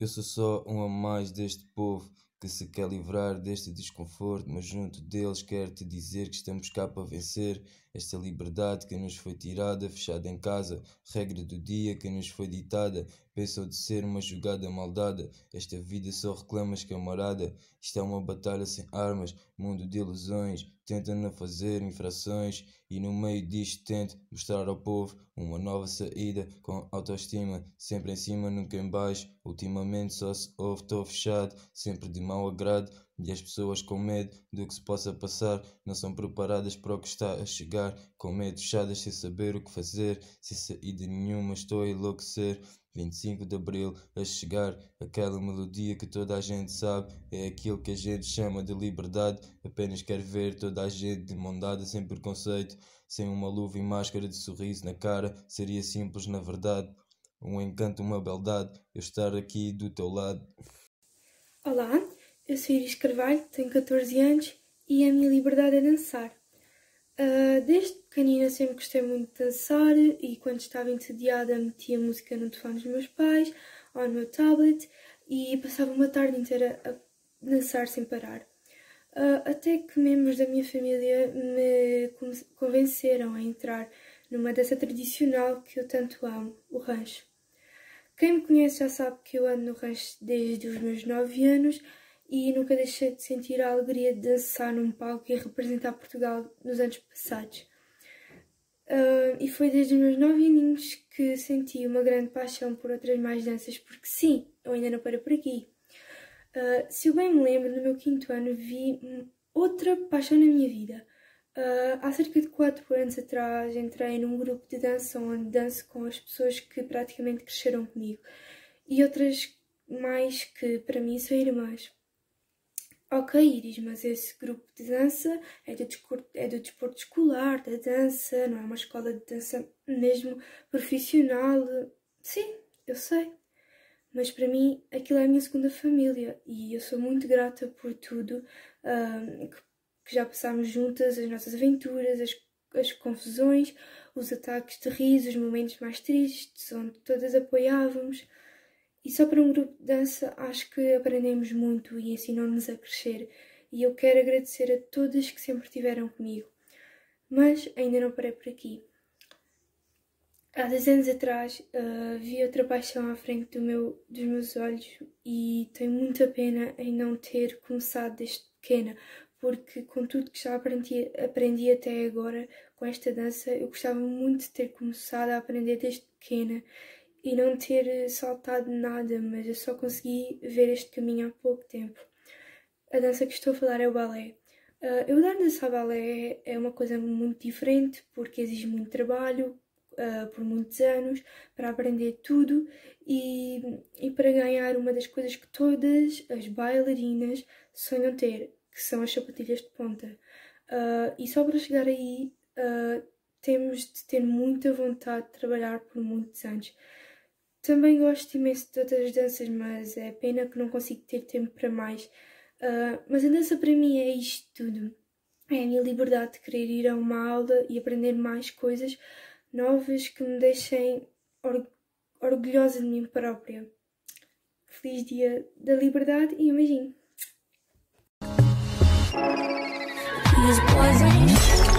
Eu sou só um a mais deste povo que se quer livrar deste desconforto, mas junto deles quero te dizer que estamos cá para vencer esta liberdade que nos foi tirada, fechada em casa, regra do dia que nos foi ditada, pensou de ser uma jogada maldada. Esta vida só reclamas, camarada. Isto é uma batalha sem armas, mundo de ilusões. Tenta não fazer infrações e no meio disto tenta mostrar ao povo uma nova saída com autoestima. Sempre em cima, nunca em baixo. Ultimamente só se ouve, estou fechado, sempre de mau agrado. E as pessoas com medo do que se possa passar não são preparadas para o que está a chegar com medo fechadas sem saber o que fazer, sem saída nenhuma estou a enlouquecer. 25 de Abril a chegar, aquela melodia que toda a gente sabe, é aquilo que a gente chama de liberdade. Apenas quero ver toda a gente de mão dada, sem preconceito, sem uma luva e máscara de sorriso na cara, seria simples na verdade. Um encanto, uma beldade, eu estar aqui do teu lado. Olá, eu sou Iris Carvalho, tenho 14 anos e a minha liberdade é dançar. Ah, desde pequenina sempre gostei muito de dançar e quando estava entediada metia música no telefone dos meus pais ou no meu tablet e passava uma tarde inteira a dançar sem parar. Uh, até que membros da minha família me convenceram a entrar numa dança tradicional que eu tanto amo, o rancho. Quem me conhece já sabe que eu ando no rancho desde os meus 9 anos e nunca deixei de sentir a alegria de dançar num palco e representar Portugal nos anos passados. Uh, e foi desde os meus nove aninhos que senti uma grande paixão por outras mais danças, porque sim, eu ainda não para por aqui. Uh, se eu bem me lembro, no meu quinto ano vi outra paixão na minha vida. Uh, há cerca de 4 anos atrás entrei num grupo de dança onde danço com as pessoas que praticamente cresceram comigo e outras mais que para mim são irmãs. Ok, Iris, mas esse grupo de dança é do, desporto, é do desporto escolar, da dança, não é uma escola de dança mesmo profissional. Sim, eu sei. Mas para mim aquilo é a minha segunda família e eu sou muito grata por tudo que, que, já passámos juntas, as nossas aventuras, as, as confusões, os ataques de riso, os momentos mais tristes, onde todas apoiávamos. E só para um grupo de dança acho que aprendemos muito e ensinou-nos a crescer e eu quero agradecer a todas que sempre estiveram comigo. Mas ainda não parei por aqui. Há 10 anos atrás uh, vi outra paixão à frente do meu, dos meus olhos e tenho muita pena em não ter começado desde pequena, porque com tudo que já aprendi, aprendi até agora com esta dança, eu gostava muito de ter começado a aprender desde pequena e não ter eh, saltado nada, mas eu só consegui ver este caminho há pouco tempo. A dança que estou a falar é o balé. Uh, eu dar dança ao balé é uma coisa muito diferente porque exige muito trabalho uh, por muitos anos para aprender tudo e, e para ganhar uma das coisas que todas as bailarinas sonham ter, que são as sapatilhas de ponta. Uh, e só para chegar aí uh, temos de ter muita vontade de trabalhar por muitos anos. Também gosto imenso de outras danças, mas é pena que não consigo ter tempo para mais. Uh, mas a dança para mim é isto tudo. É a minha liberdade de querer ir a uma aula e aprender mais coisas novas que me deixem or orgulhosa de mim própria. Feliz Dia da Liberdade e imagino. Música